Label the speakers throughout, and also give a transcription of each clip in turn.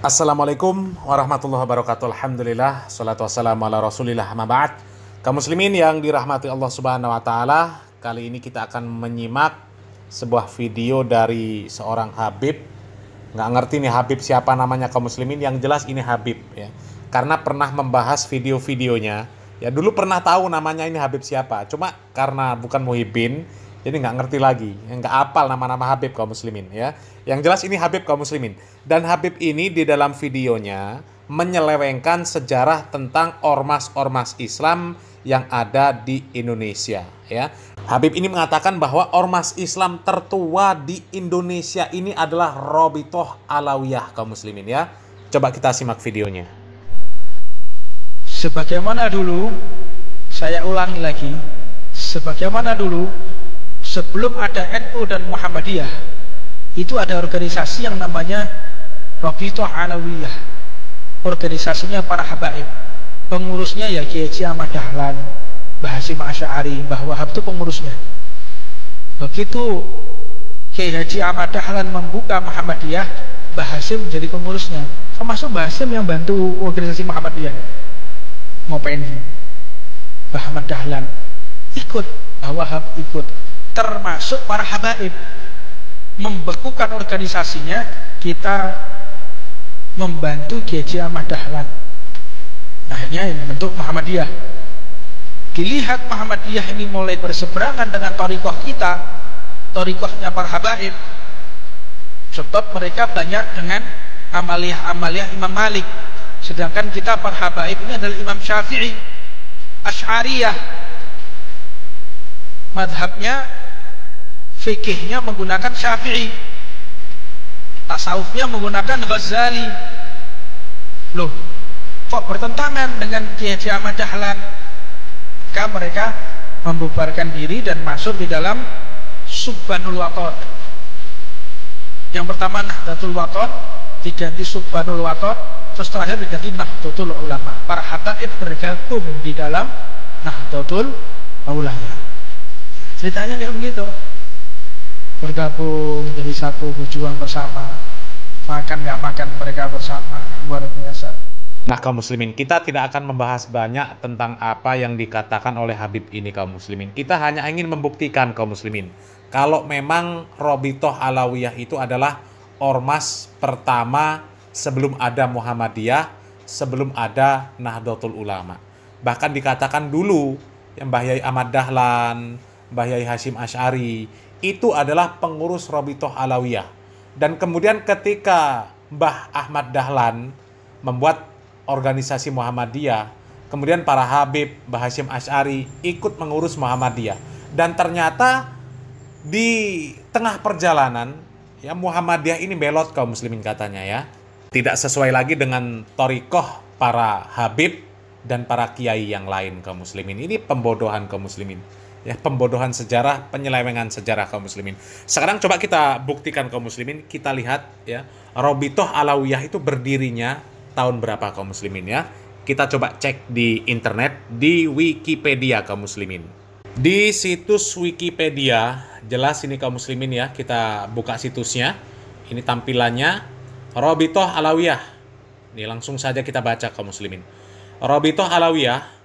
Speaker 1: Assalamualaikum warahmatullahi wabarakatuh. Alhamdulillah, salatu wassalamu ala rasulillah maba'at. Kaum muslimin yang dirahmati Allah subhanahu wa ta'ala, kali ini kita akan menyimak sebuah video dari seorang Habib. Nggak ngerti nih Habib siapa namanya kaum muslimin, yang jelas ini Habib. ya Karena pernah membahas video-videonya, ya dulu pernah tahu namanya ini Habib siapa. Cuma karena bukan Muhibin, jadi nggak ngerti lagi, nggak apal nama-nama Habib kaum muslimin ya. Yang jelas ini Habib kaum muslimin. Dan Habib ini di dalam videonya menyelewengkan sejarah tentang ormas-ormas Islam yang ada di Indonesia ya. Habib ini mengatakan bahwa ormas Islam tertua di Indonesia ini adalah Robitoh Alawiyah kaum muslimin ya. Coba kita simak videonya.
Speaker 2: Sebagaimana dulu, saya ulangi lagi. Sebagaimana dulu, sebelum ada NU dan Muhammadiyah itu ada organisasi yang namanya Rabitoh Alawiyah organisasinya para habaib pengurusnya ya Kiai Ahmad Dahlan Mbah Hasim Asy'ari Mbah Wahab itu pengurusnya begitu Kiai Haji Ahmad Dahlan membuka Muhammadiyah Mbah Hasim jadi pengurusnya termasuk Mbah Hasim yang bantu organisasi Muhammadiyah mau pengen Mbah Ahmad Dahlan ikut Mbah Wahab ikut termasuk para habaib membekukan organisasinya kita membantu Kiai Ahmad Dahlan akhirnya yang membentuk Muhammadiyah dilihat Muhammadiyah ini mulai berseberangan dengan torikoh kita torikohnya para habaib sebab mereka banyak dengan amaliyah-amaliyah Imam Malik sedangkan kita para habaib ini adalah Imam Syafi'i Ash'ariyah madhabnya fikihnya menggunakan Syafi'i tasawufnya menggunakan Ghazali loh kok bertentangan dengan Kiai Ahmad Dahlan maka mereka membubarkan diri dan masuk di dalam Subbanul Waton yang pertama Nahdlatul Waton diganti Subbanul Waton terus terakhir diganti Nahdlatul Ulama para mereka bergabung di dalam Nahdlatul Ulama ceritanya kayak begitu bergabung menjadi satu berjuang bersama makan nggak makan mereka bersama luar biasa
Speaker 1: Nah kaum muslimin kita tidak akan membahas banyak tentang apa yang dikatakan oleh Habib ini kaum muslimin kita hanya ingin membuktikan kaum muslimin kalau memang Robitoh Alawiyah itu adalah ormas pertama sebelum ada Muhammadiyah sebelum ada Nahdlatul Ulama bahkan dikatakan dulu yang Yai Ahmad Dahlan Mbah Yai Hashim Ash'ari itu adalah pengurus Robitoh Alawiyah. Dan kemudian ketika Mbah Ahmad Dahlan membuat organisasi Muhammadiyah, kemudian para Habib, Mbah Hashim Ash'ari ikut mengurus Muhammadiyah. Dan ternyata di tengah perjalanan, ya Muhammadiyah ini belot kaum muslimin katanya ya. Tidak sesuai lagi dengan torikoh para Habib dan para kiai yang lain kaum muslimin. Ini pembodohan kaum muslimin ya pembodohan sejarah, penyelewengan sejarah kaum muslimin. Sekarang coba kita buktikan kaum muslimin, kita lihat ya Robitoh Alawiyah itu berdirinya tahun berapa kaum muslimin ya. Kita coba cek di internet di Wikipedia kaum muslimin. Di situs Wikipedia jelas ini kaum muslimin ya, kita buka situsnya. Ini tampilannya Robitoh Alawiyah. Ini langsung saja kita baca kaum muslimin. Robitoh Alawiyah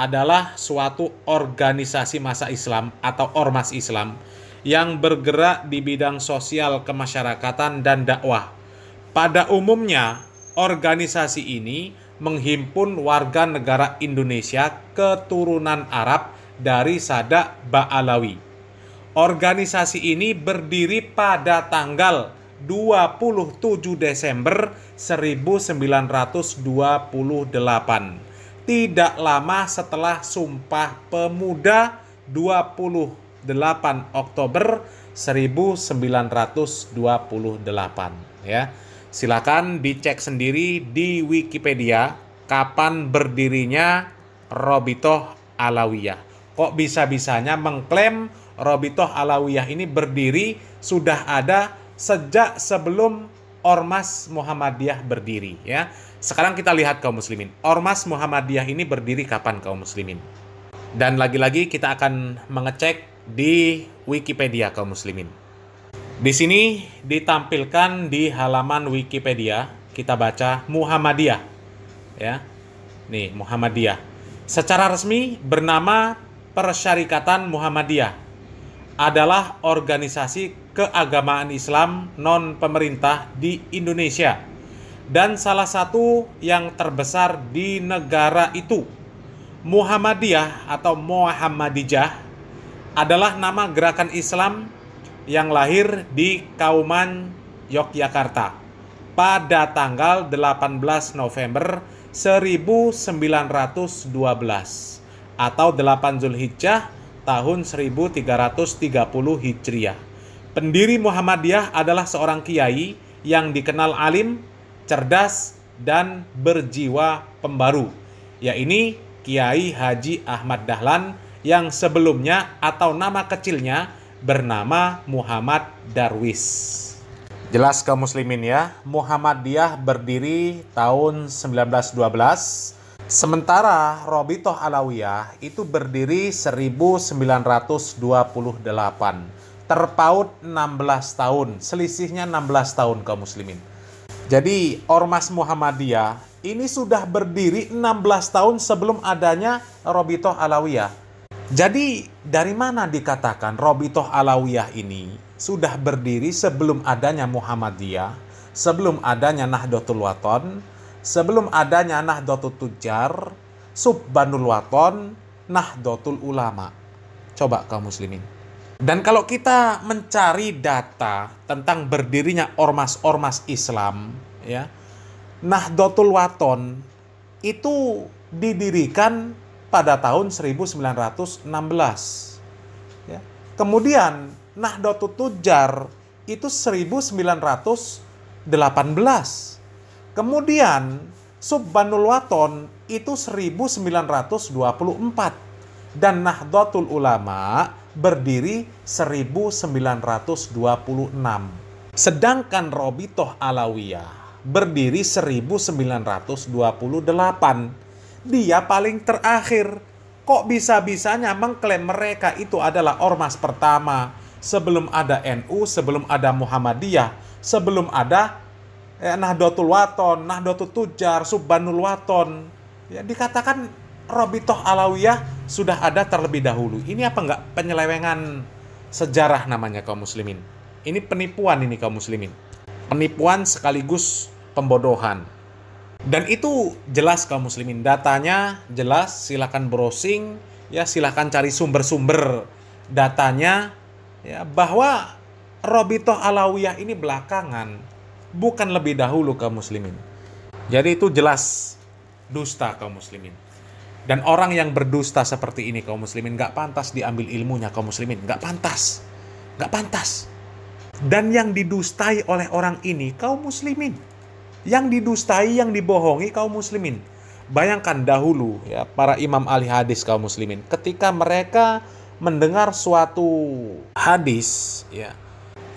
Speaker 1: adalah suatu organisasi masa Islam atau ormas Islam yang bergerak di bidang sosial kemasyarakatan dan dakwah. Pada umumnya, organisasi ini menghimpun warga negara Indonesia keturunan Arab dari Sadak Ba'alawi. Organisasi ini berdiri pada tanggal 27 Desember 1928 tidak lama setelah Sumpah Pemuda 28 Oktober 1928 ya. Silakan dicek sendiri di Wikipedia kapan berdirinya Robitoh Alawiyah. Kok bisa-bisanya mengklaim Robitoh Alawiyah ini berdiri sudah ada sejak sebelum Ormas Muhammadiyah berdiri ya. Sekarang kita lihat kaum muslimin. Ormas Muhammadiyah ini berdiri kapan kaum muslimin? Dan lagi-lagi kita akan mengecek di Wikipedia kaum muslimin. Di sini ditampilkan di halaman Wikipedia, kita baca Muhammadiyah. Ya. Nih, Muhammadiyah. Secara resmi bernama Persyarikatan Muhammadiyah adalah organisasi keagamaan Islam non-pemerintah di Indonesia dan salah satu yang terbesar di negara itu. Muhammadiyah atau Muhammadijah adalah nama gerakan Islam yang lahir di Kauman, Yogyakarta pada tanggal 18 November 1912 atau 8 Zulhijjah tahun 1330 Hijriah. Pendiri Muhammadiyah adalah seorang kiai yang dikenal alim, cerdas, dan berjiwa pembaru, yaitu Kiai Haji Ahmad Dahlan yang sebelumnya atau nama kecilnya bernama Muhammad Darwis. Jelas kaum muslimin ya, Muhammadiyah berdiri tahun 1912, sementara Robitoh Alawiyah itu berdiri 1928 terpaut 16 tahun, selisihnya 16 tahun kaum muslimin. Jadi Ormas Muhammadiyah ini sudah berdiri 16 tahun sebelum adanya Robitoh Alawiyah. Jadi dari mana dikatakan Robitoh Alawiyah ini sudah berdiri sebelum adanya Muhammadiyah, sebelum adanya Nahdlatul Waton, sebelum adanya Nahdlatul Tujar, Subbanul Waton, Nahdlatul Ulama. Coba kaum muslimin. Dan kalau kita mencari data tentang berdirinya ormas-ormas Islam, ya, Nahdlatul Waton itu didirikan pada tahun 1916. Ya. Kemudian Nahdlatul Tujar itu 1918. Kemudian Subbanul Waton itu 1924 dan Nahdlatul Ulama berdiri 1926. Sedangkan Robitoh Alawiyah berdiri 1928. Dia paling terakhir. Kok bisa-bisanya mengklaim mereka itu adalah ormas pertama sebelum ada NU, sebelum ada Muhammadiyah, sebelum ada eh, Nahdlatul Waton, Nahdlatul Tujar, Subbanul Waton. Ya dikatakan Robitoh Alawiyah sudah ada terlebih dahulu. Ini apa enggak penyelewengan sejarah namanya kaum muslimin? Ini penipuan ini kaum muslimin. Penipuan sekaligus pembodohan. Dan itu jelas kaum muslimin. Datanya jelas, Silakan browsing, ya silakan cari sumber-sumber datanya. ya Bahwa Robitoh Alawiyah ini belakangan, bukan lebih dahulu kaum muslimin. Jadi itu jelas dusta kaum muslimin. Dan orang yang berdusta seperti ini kaum muslimin nggak pantas diambil ilmunya kaum muslimin. Nggak pantas. Nggak pantas. Dan yang didustai oleh orang ini kaum muslimin. Yang didustai, yang dibohongi kaum muslimin. Bayangkan dahulu ya para imam ahli hadis kaum muslimin ketika mereka mendengar suatu hadis ya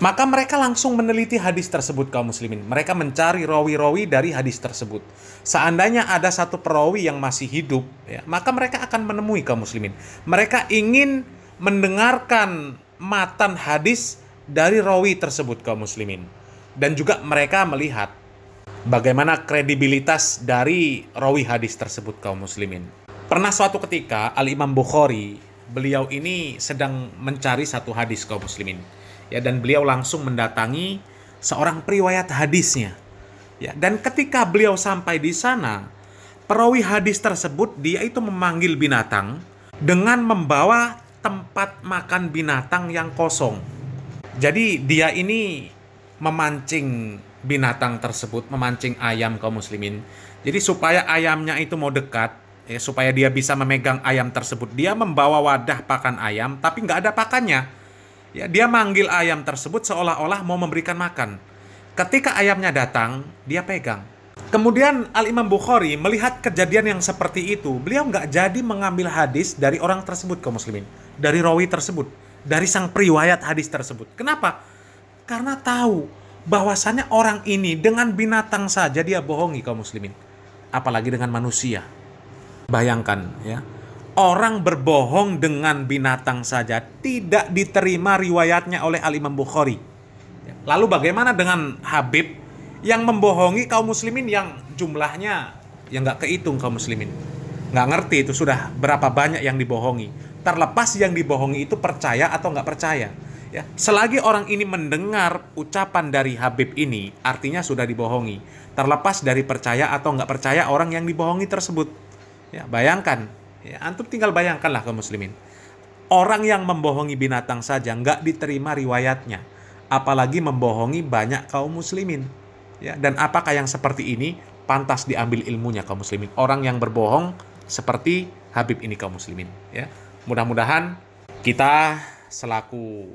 Speaker 1: maka mereka langsung meneliti hadis tersebut kaum muslimin. Mereka mencari rawi-rawi dari hadis tersebut. Seandainya ada satu perawi yang masih hidup, ya, maka mereka akan menemui kaum muslimin. Mereka ingin mendengarkan matan hadis dari rawi tersebut kaum muslimin. Dan juga mereka melihat bagaimana kredibilitas dari rawi hadis tersebut kaum muslimin. Pernah suatu ketika Al-Imam Bukhari, beliau ini sedang mencari satu hadis kaum muslimin ya dan beliau langsung mendatangi seorang periwayat hadisnya ya dan ketika beliau sampai di sana perawi hadis tersebut dia itu memanggil binatang dengan membawa tempat makan binatang yang kosong jadi dia ini memancing binatang tersebut memancing ayam kaum muslimin jadi supaya ayamnya itu mau dekat ya, supaya dia bisa memegang ayam tersebut. Dia membawa wadah pakan ayam, tapi nggak ada pakannya. Ya, dia manggil ayam tersebut seolah-olah mau memberikan makan. Ketika ayamnya datang, dia pegang. Kemudian Al-Imam Bukhari melihat kejadian yang seperti itu, beliau nggak jadi mengambil hadis dari orang tersebut ke muslimin. Dari rawi tersebut. Dari sang periwayat hadis tersebut. Kenapa? Karena tahu bahwasannya orang ini dengan binatang saja dia bohongi kaum muslimin. Apalagi dengan manusia. Bayangkan ya orang berbohong dengan binatang saja tidak diterima riwayatnya oleh Al Imam Bukhari. Lalu bagaimana dengan Habib yang membohongi kaum muslimin yang jumlahnya yang nggak kehitung kaum muslimin? Nggak ngerti itu sudah berapa banyak yang dibohongi. Terlepas yang dibohongi itu percaya atau nggak percaya. Ya, selagi orang ini mendengar ucapan dari Habib ini, artinya sudah dibohongi. Terlepas dari percaya atau nggak percaya orang yang dibohongi tersebut. Ya, bayangkan Ya, antum tinggal bayangkanlah ke muslimin. Orang yang membohongi binatang saja nggak diterima riwayatnya, apalagi membohongi banyak kaum muslimin. Ya, dan apakah yang seperti ini pantas diambil ilmunya kaum muslimin? Orang yang berbohong seperti Habib ini kaum muslimin. Ya, mudah-mudahan kita selaku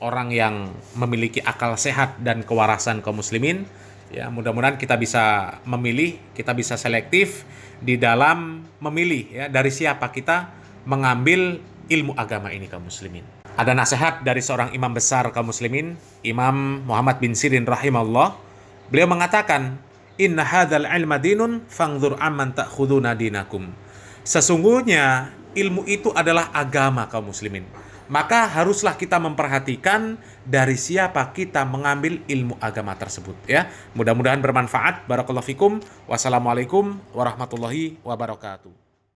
Speaker 1: orang yang memiliki akal sehat dan kewarasan kaum muslimin, ya mudah-mudahan kita bisa memilih, kita bisa selektif di dalam memilih ya dari siapa kita mengambil ilmu agama ini kaum muslimin. Ada nasihat dari seorang imam besar kaum muslimin, Imam Muhammad bin Sirin rahimahullah. Beliau mengatakan, "Inna hadzal ilma dinun fangzur amman ta'khuduna dinakum." Sesungguhnya ilmu itu adalah agama kaum muslimin maka haruslah kita memperhatikan dari siapa kita mengambil ilmu agama tersebut ya. Mudah-mudahan bermanfaat. Barakallahu fikum. Wassalamualaikum warahmatullahi wabarakatuh.